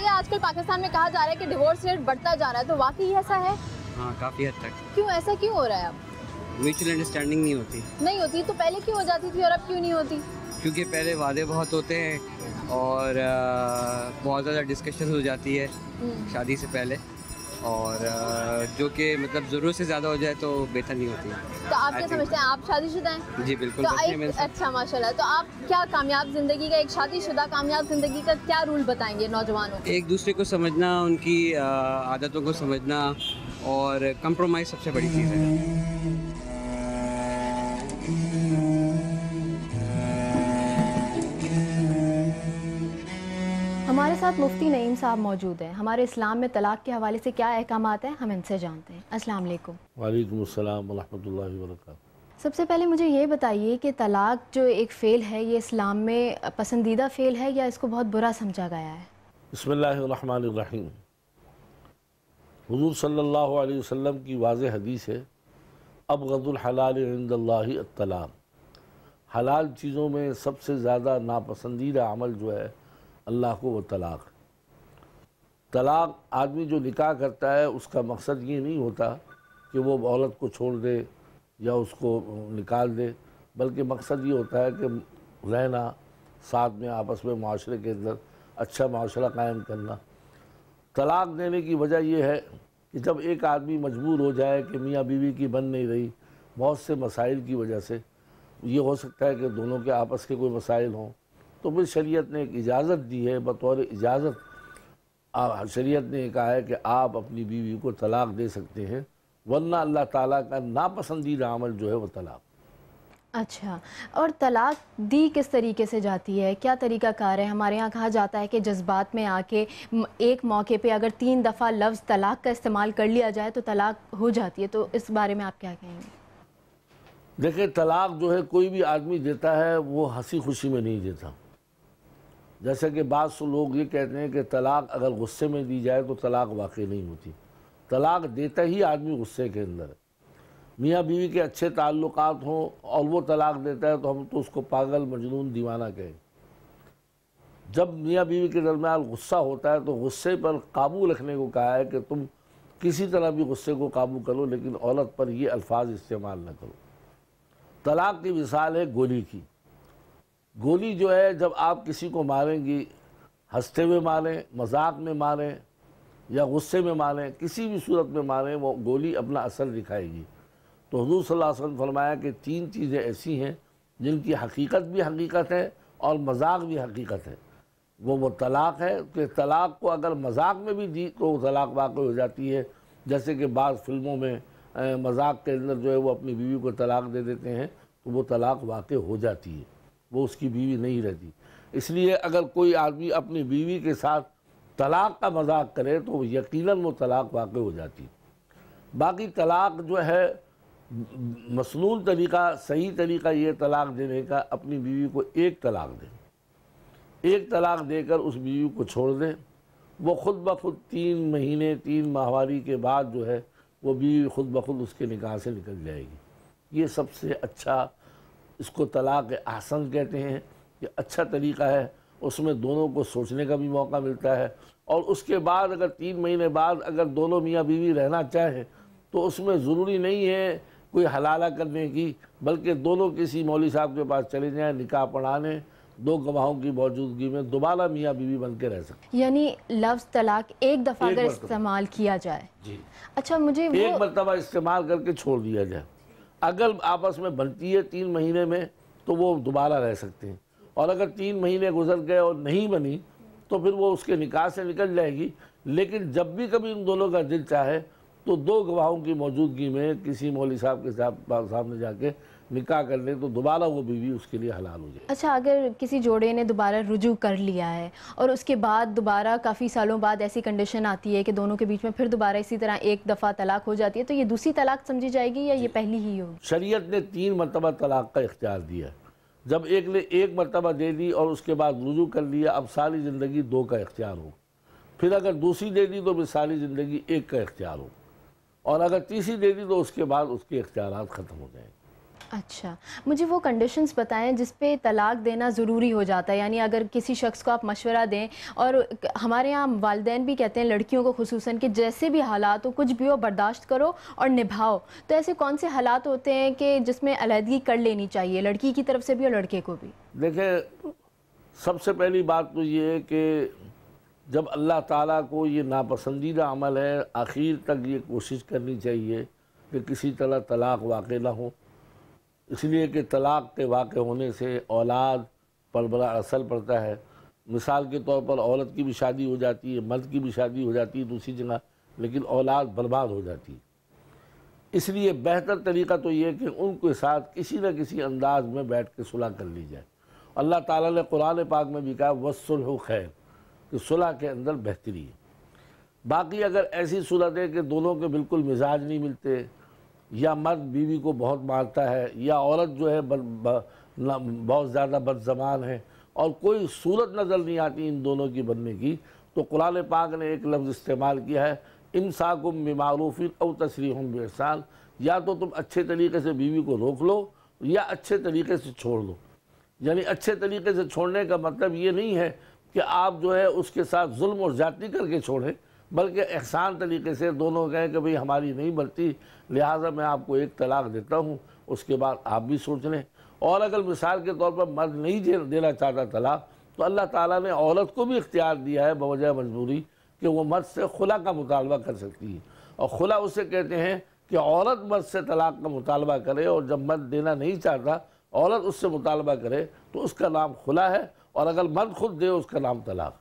बताइए आजकल पाकिस्तान में कहा जा रहा है कि डिवोर्स रेट बढ़ता जा रहा है तो वाकई ऐसा है हाँ काफ़ी हद तक क्यों ऐसा क्यों हो रहा है अब म्यूचुअल अंडरस्टैंडिंग नहीं होती नहीं होती तो पहले क्यों हो जाती थी और अब क्यों नहीं होती क्योंकि पहले वादे बहुत होते हैं और बहुत ज़्यादा डिस्कशन हो जाती है हम्म। शादी से पहले और जो कि मतलब ज़रूरत से ज़्यादा हो जाए तो बेहतर नहीं होती तो आप क्या समझते हैं आप शादीशुदा हैं जी बिल्कुल तो अच्छा माशाल्लाह तो आप क्या कामयाब ज़िंदगी का एक शादीशुदा कामयाब ज़िंदगी का क्या रूल बताएंगे नौजवानों को एक दूसरे को समझना उनकी आदतों को समझना और कंप्रोमाइज़ सबसे बड़ी चीज़ है हमारे साथ मुफ्ती नईम साहब मौजूद हैं हमारे इस्लाम में तलाक के हवाले से क्या अहकाम हैं हम इनसे जानते हैं अस्सलाम वालेकुम वालेकुम अस्सलाम वरहमतुल्लाहि व सबसे पहले मुझे ये बताइए कि तलाक जो एक फ़ेल है ये इस्लाम में पसंदीदा फ़ेल है या इसको बहुत बुरा समझा गया है बसमीम हजूर सल्ला वसम की वाज हदीस है अब गदुलहलाल तलाक हलाल चीज़ों में सबसे ज़्यादा नापसंदीदा अमल जो है अल्लाह को वो तलाक़ तलाक़ आदमी जो निकाह करता है उसका मकसद ये नहीं होता कि वो औलत को छोड़ दे या उसको निकाल दे बल्कि मकसद ये होता है कि रहना साथ में आपस में माशरे के अंदर अच्छा माशरा कायम करना तलाक़ देने की वजह यह है कि जब एक आदमी मजबूर हो जाए कि मियाँ बीवी की बन नहीं रही बहुत से मसाइल की वजह से ये हो सकता है कि दोनों के आपस के कोई मसाइल हों तो फिर शरीयत ने एक इजाज़त दी है बतौर इजाज़त शरीयत ने कहा है कि आप अपनी बीवी को तलाक़ दे सकते हैं वरना अल्लाह ताला का नापसंदीदा अमल जो है वो तलाक़ अच्छा और तलाक दी किस तरीके से जाती है क्या तरीका कार है हमारे यहाँ कहा जाता है कि जज्बात में आके एक मौके पे अगर तीन दफ़ा लफ्ज़ तलाक का इस्तेमाल कर लिया जाए तो तलाक हो जाती है तो इस बारे में आप क्या कहेंगे देखिए तलाक जो है कोई भी आदमी देता है वो हंसी खुशी में नहीं देता जैसे कि बाद लोग ये कहते हैं कि तलाक अगर गुस्से में दी जाए तो तलाक वाकई नहीं होती तलाक देता ही आदमी गुस्से के अंदर मियाँ बीवी के अच्छे ताल्लुक हों और वो तलाक देता है तो हम तो उसको पागल मजनून दीवाना कहें जब मियाँ बीवी के दरमियान गुस्सा होता है तो गुस्से पर काबू रखने को कहा है कि तुम किसी तरह भी गुस्से को काबू करो लेकिन औरत पर ये अल्फाज इस्तेमाल न करो तलाक की मिसाल है गोली की गोली जो है जब आप किसी को मारेंगी हंसते हुए मारें मजाक में मारें या गुस्से में मारें किसी भी सूरत में मारें वो गोली अपना असर दिखाएगी तो हजूर सल्लल्लाहु अलैहि वसल्लम फरमाया कि तीन चीज़ें ऐसी हैं जिनकी हकीकत भी हकीकत है और मजाक भी हकीकत है वो वो तलाक़ है कि तलाक़ को अगर मजाक में भी दी तो तलाक़ वाकई हो जाती है जैसे कि बाद फिल्मों में मजाक के अंदर जो है वो अपनी बीवी को तलाक़ दे देते हैं तो वो तलाक़ वाक़ हो जाती है वो उसकी बीवी नहीं रहती इसलिए अगर कोई आदमी अपनी बीवी के साथ तलाक का मजाक करे तो यकीनन वो तलाक वाक़ हो जाती बाकी तलाक जो है मसनून तरीका सही तरीका ये तलाक देने का अपनी बीवी को एक तलाक दें एक तलाक देकर उस बीवी को छोड़ दें वो ख़ुद ब खुद तीन महीने तीन माहवारी के बाद जो है वो बीवी ख़ुद ब खुद उसके निकाह से निकल जाएगी ये सबसे अच्छा इसको तलाक आसन कहते हैं ये अच्छा तरीका है उसमें दोनों को सोचने का भी मौका मिलता है और उसके बाद अगर तीन महीने बाद अगर दोनों मियाँ बीवी रहना चाहें तो उसमें ज़रूरी नहीं है कोई हलाला करने की बल्कि दोनों किसी मौली साहब के पास चले जाएं निकाह पढ़ाने दो गवाहों की मौजूदगी में दोबारा मियाँ बीवी बन के रह सकते यानी लफ्ज तलाक एक दफ़ा अगर इस्तेमाल किया जाए जी अच्छा मुझे एक मरतबा इस्तेमाल करके छोड़ दिया जाए अगर आपस में बनती है तीन महीने में तो वो दोबारा रह सकते हैं और अगर तीन महीने गुजर गए और नहीं बनी तो फिर वो उसके निकाह से निकल जाएगी लेकिन जब भी कभी उन दोनों का दिल चाहे तो दो गवाहों की मौजूदगी में किसी मौली साहब के साहब सामने जाके निकाह कर ले तो दोबारा वो बीवी उसके लिए हलाल हो जाए अच्छा अगर किसी जोड़े ने दोबारा रुजू कर लिया है और उसके बाद दोबारा काफ़ी सालों बाद ऐसी कंडीशन आती है कि दोनों के बीच में फिर दोबारा इसी तरह एक दफ़ा तलाक हो जाती है तो ये दूसरी तलाक समझी जाएगी या ये पहली ही होगी शरीयत ने तीन मरतबा तलाक का इख्तियार दिया है जब एक ने एक मरतबा दे दी और उसके बाद रुजू कर लिया अब सारी ज़िंदगी दो का इख्तियार हो फिर अगर दूसरी दे दी तो फिर सारी ज़िंदगी एक का इख्तियार हो और अगर तीसरी दे दी तो उसके बाद उसके इख्तियार ख़त्म हो जाएंगे अच्छा मुझे वो कंडीशंस बताएं जिस पे तलाक देना ज़रूरी हो जाता है यानी अगर किसी शख्स को आप मशवरा दें और हमारे यहाँ वालदे भी कहते हैं लड़कियों को खसूस कि जैसे भी हालात हो कुछ भी हो बर्दाश्त करो और निभाओ तो ऐसे कौन से हालात होते हैं कि जिसमें अलहदगी कर लेनी चाहिए लड़की की तरफ से भी और लड़के को भी देखिए सबसे पहली बात तो ये है कि जब अल्लाह ताला को ये नापसंदीदा अमल है आखिर तक ये कोशिश करनी चाहिए कि किसी तरह तलाक वाक़ ना हो इसलिए कि तलाक़ के वाक़ होने से औलाद पर बड़ा असर पड़ता है मिसाल के तौर पर औरत की भी शादी हो जाती है मर्द की भी शादी हो जाती है दूसरी जगह लेकिन औलाद बर्बाद हो जाती है इसलिए बेहतर तरीका तो ये कि उनके साथ किसी न किसी अंदाज में बैठ के सुलह कर ली जाए अल्लाह ताला ने कुरान पाक में भी कहा वसुल खैर कि सुलह के अंदर बेहतरी है बाकी अगर ऐसी सूरत है कि दोनों के बिल्कुल मिजाज नहीं मिलते या मर्द बीवी को बहुत मारता है या औरत जो है बहुत ज़्यादा बदजबान है और कोई सूरत नज़र नहीं आती इन दोनों की बनने की तो कुरान पाक ने एक लफ्ज़ इस्तेमाल किया है में मारूफी और हम बेसान या तो तुम अच्छे तरीके से बीवी को रोक लो या अच्छे तरीके से छोड़ दो यानी अच्छे तरीके से छोड़ने का मतलब ये नहीं है कि आप जो है उसके साथ जुल्म और ज़्यादती करके छोड़ें बल्कि एहसान तरीके से दोनों कहें कि भाई हमारी नहीं बनती लिहाजा मैं आपको एक तलाक देता हूँ उसके बाद आप भी सोच लें और अगर मिसाल के तौर पर मर्द नहीं देना चाहता तलाक तो अल्लाह ताला ने औरत को भी इख्तियार दिया है बवजह मजबूरी कि वो मर्द से खुला का मुतालबा कर सकती है और खुला उसे कहते हैं कि औरत मर्द से तलाक का मुतालबा करे और जब मर्द देना नहीं चाहता औरत उससे मुतालबा करे तो उसका नाम खुला है और अगर मर्द खुद दे उसका नाम तलाक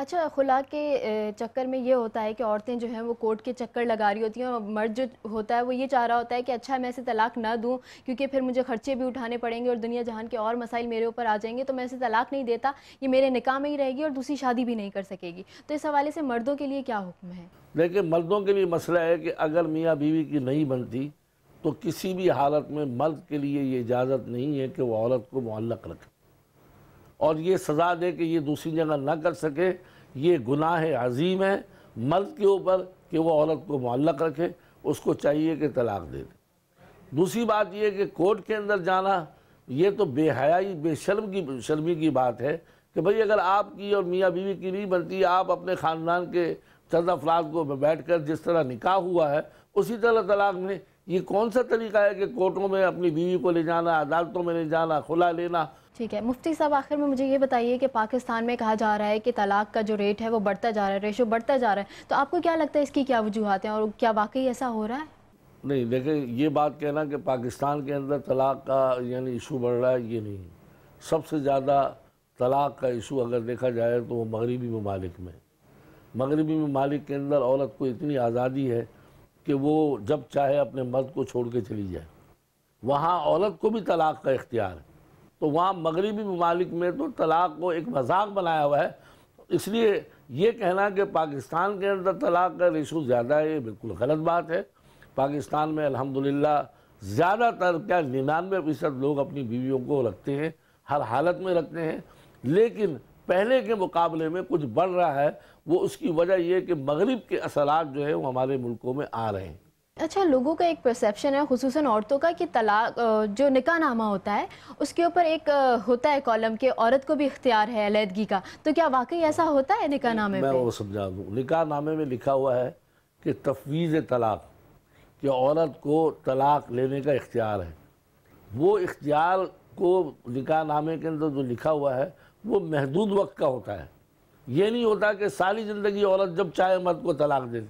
अच्छा खुला के चक्कर में ये होता है कि औरतें जो हैं वो कोर्ट के चक्कर लगा रही होती हैं और मर्द जो होता है वो ये चाह रहा होता है कि अच्छा मैं इसे तलाक ना दूं क्योंकि फिर मुझे खर्चे भी उठाने पड़ेंगे और दुनिया जहान के और मसाइल मेरे ऊपर आ जाएंगे तो मैं इसे तलाक नहीं देता ये मेरे निकाह में ही रहेगी और दूसरी शादी भी नहीं कर सकेगी तो इस हवाले से मर्दों के लिए क्या हुक्म है देखिए मर्दों के लिए मसला है कि अगर मियाँ बीवी की नहीं बनती तो किसी भी हालत में मर्द के लिए ये इजाज़त नहीं है कि वो औरत को मल्लक रखें और ये सज़ा दे कि ये दूसरी जगह ना कर सके ये गुनाह अजीम है मर्द के ऊपर कि वह औरत को मालक रखे उसको चाहिए कि तलाक दे दे दूसरी बात यह कि कोर्ट के अंदर जाना ये तो बेहयाई बेशर्म की शर्मी की बात है कि भाई अगर आपकी और मियाँ बीवी की नहीं बनती आप अपने ख़ानदान के चंद अफराद को बैठ कर जिस तरह निकाह हुआ है उसी तरह तलाक में ये कौन सा तरीका है कि कोर्टों में अपनी बीवी को ले जाना अदालतों में ले जाना खुला लेना ठीक है मुफ्ती साहब आखिर में मुझे ये बताइए कि पाकिस्तान में कहा जा रहा है कि तलाक का जो रेट है वो बढ़ता जा रहा है रेशो बढ़ता जा रहा है तो आपको क्या लगता है इसकी क्या वजूहत हैं और क्या वाकई ऐसा हो रहा है नहीं देखिए ये बात कहना कि पाकिस्तान के अंदर तलाक का यानी इशू बढ़ रहा है ये नहीं सबसे ज़्यादा तलाक का इशू अगर देखा जाए तो वो मगरबी ममालिक में मगरबी ममालिक के अंदर औरत को इतनी आज़ादी है कि वो जब चाहे अपने मर्द को छोड़ के चली जाए वहाँ औरत को भी तलाक का इख्तियार है तो वहाँ मगरबी ममालिक में तो तलाक को एक मजाक बनाया हुआ है इसलिए ये कहना कि पाकिस्तान के अंदर तलाक का रेशो ज़्यादा है ये बिल्कुल गलत बात है पाकिस्तान में अल्हम्दुलिल्लाह ज़्यादातर क्या निन्यानवे फ़ीसद लोग अपनी बीवियों को रखते हैं हर हालत में रखते हैं लेकिन पहले के मुकाबले में कुछ बढ़ रहा है वो उसकी वजह यह कि मगरब के असरात जो है वो हमारे मुल्कों में आ रहे हैं अच्छा लोगों का एक परसेप्शन है खसूस औरतों का कि तलाक जो निका नामा होता है उसके ऊपर एक होता है कॉलम के औरत को भी इख्तियार है अलीदगी का तो क्या वाकई ऐसा होता है निका नामे मैं पे? वो समझा दूँ निका नामे में लिखा हुआ है कि तफवीज़ तलाक कि औरत को तलाक लेने का इख्तियार है वो इख्तियार को निका नामे के अंदर जो लिखा हुआ है वो महदूद वक्त का होता है ये नहीं होता कि सारी ज़िंदगी औरत जब चाहे मर्द को तलाक दे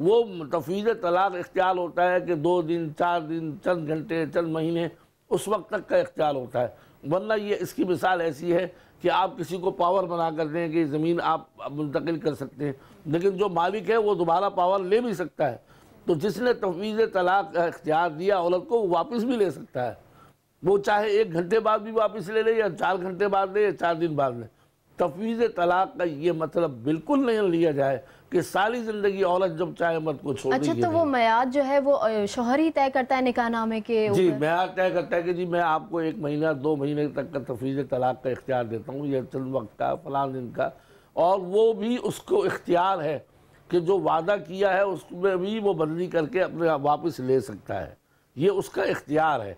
वो तफीज़ तलाक इख्तियार होता है कि दो दिन चार दिन चंद घंटे चंद महीने उस वक्त तक का इख्तियार होता है वरना ये इसकी मिसाल ऐसी है कि आप किसी को पावर बना कर दें कि ज़मीन आप मुंतकिल कर सकते हैं लेकिन जो मालिक है वो दोबारा पावर ले भी सकता है तो जिसने तफवीज़ तलाक इख्तियार दिया औरत को वो वापस भी ले सकता है वो चाहे एक घंटे बाद भी वापस ले ले या चार घंटे बाद ले या चार दिन बाद ले तफवीज़ तलाक का ये मतलब बिल्कुल नहीं लिया जाए कि सारी ज़िंदगी औरत जब चाहे मत को छोड़ अच्छा तो वो मैद जो है वो शोहर ही तय करता है नामे के जी मैाद तय करता है कि जी मैं आपको एक महीना दो महीने तक का तफवीज़ तलाक का इख्तियार देता हूँ या चंद वक्त का फला दिन का और वो भी उसको इख्तियार है कि जो वादा किया है उसमें भी वो बदली करके अपने वापस ले सकता है ये उसका इख्तियार है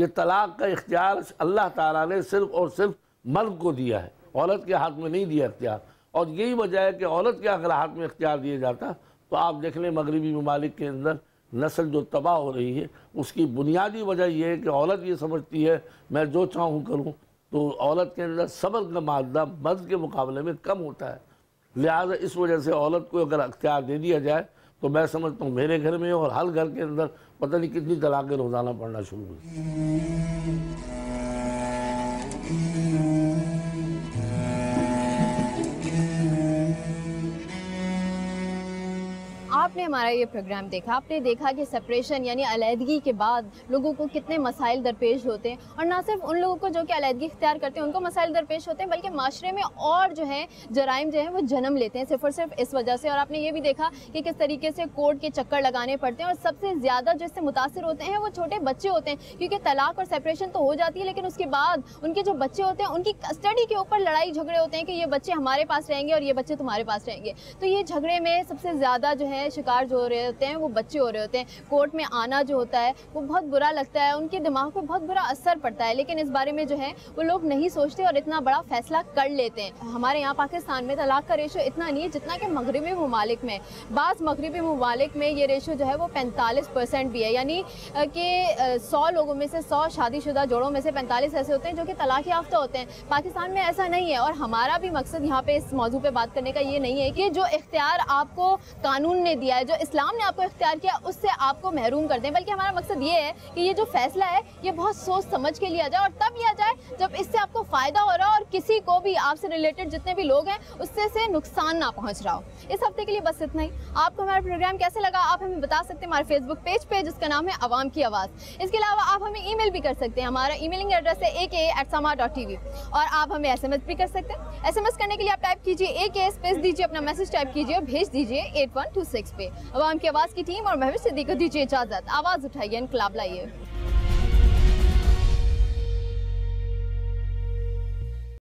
ये तलाक का इख्तियार अल्लाह ताला ने सिर्फ और सिर्फ मर्द को दिया है औरत के हाथ में नहीं दिया इख्तियार और यही वजह है कि औरत के अगर हाथ में इख्तियार दिया जाता तो आप देख लें मगरबी ममालिक के अंदर नस्ल जो तबाह हो रही है उसकी बुनियादी वजह यह है कि औरत ये समझती है मैं जो चाहूँ करूँ तो औरत के अंदर सबर का मादा मर्द के मुकाबले में कम होता है लिहाजा इस वजह से औरत को अगर अख्तियार दे दिया जाए तो मैं समझता हूँ मेरे घर में और हर घर के अंदर पता नहीं कितनी तलाकें रोज़ाना पढ़ना शुरू हुई आपने हमारा ये प्रोग्राम देखा आपने देखा कि सेपरेशन यानी अलीहदगी के बाद लोगों को कितने मसाइल दरपेश होते हैं और ना सिर्फ उन लोगों को जो कि अलीहदगी इख्तियार करते हैं उनको मसाइल दरपेश होते हैं बल्कि माशरे में और जो है जराइम जो है वो जन्म लेते हैं सिर्फ और सिर्फ इस वजह से और आपने ये भी देखा कि किस तरीके से कोर्ट के चक्कर लगाने पड़ते हैं और सबसे ज़्यादा जो इससे मुतासर होते हैं वो छोटे बच्चे होते हैं क्योंकि तलाक और सेपरेशन तो हो जाती है लेकिन उसके बाद उनके जो बच्चे होते हैं उनकी कस्टडी के ऊपर लड़ाई झगड़े होते हैं कि ये बच्चे हमारे पास रहेंगे और ये बच्चे तुम्हारे पास रहेंगे तो ये झगड़े में सबसे ज़्यादा जो है शिकार जो हो रहे होते हैं वो बच्चे हो रहे होते हैं कोर्ट में आना जो होता है वो बहुत बुरा लगता है उनके दिमाग पर बहुत बुरा असर पड़ता है लेकिन इस बारे में जो है वो लोग नहीं सोचते और इतना बड़ा फैसला कर लेते हैं हमारे यहाँ पाकिस्तान में तलाक का रेशो इतना नहीं है जितना कि मगरबी ममालिक में बाद मगरबी ममालिक में ये रेशो जो है वो पैंतालीस परसेंट भी है यानी कि सौ लोगों में से सौ शादीशुदा जोड़ों में से पैंतालीस ऐसे होते हैं जो कि तलाक याफ्ता होते हैं पाकिस्तान में ऐसा नहीं है और हमारा भी मकसद यहाँ पे इस मौजू पर बात करने का ये नहीं है कि जो इख्तियार आपको कानून ने दिया किया है जो इस्लाम ने आपको इख्तियार किया उससे आपको महरूम कर दें बल्कि हमारा मकसद ये है कि ये जो फैसला है ये बहुत सोच समझ के लिया जाए और तब लिया जाए जब इससे आपको फ़ायदा हो रहा हो और किसी को भी आपसे रिलेटेड जितने भी लोग हैं उससे से नुकसान ना पहुँच रहा हो इस हफ्ते के लिए बस इतना ही आपको हमारा प्रोग्राम कैसे लगा आप हमें बता सकते हैं हमारे फेसबुक पेज पर जिसका नाम है आवाम की आवाज़ इसके अलावा आप हमें ई भी कर सकते हैं हमारा ई एड्रेस है ए के एट सामा डॉट टी वी और आप हमें एस एम एस भी कर सकते हैं एस एम एस करने के लिए आप टाइप कीजिए ए के स्पेस दीजिए अपना मैसेज टाइप कीजिए और भेज दीजिए एट वन टू सिक्स पे पे अवाम की आवाज़ की टीम और महविश सिद्दीक को दीजिए इजाज़त आवाज़ उठाइए इनकलाब लाइए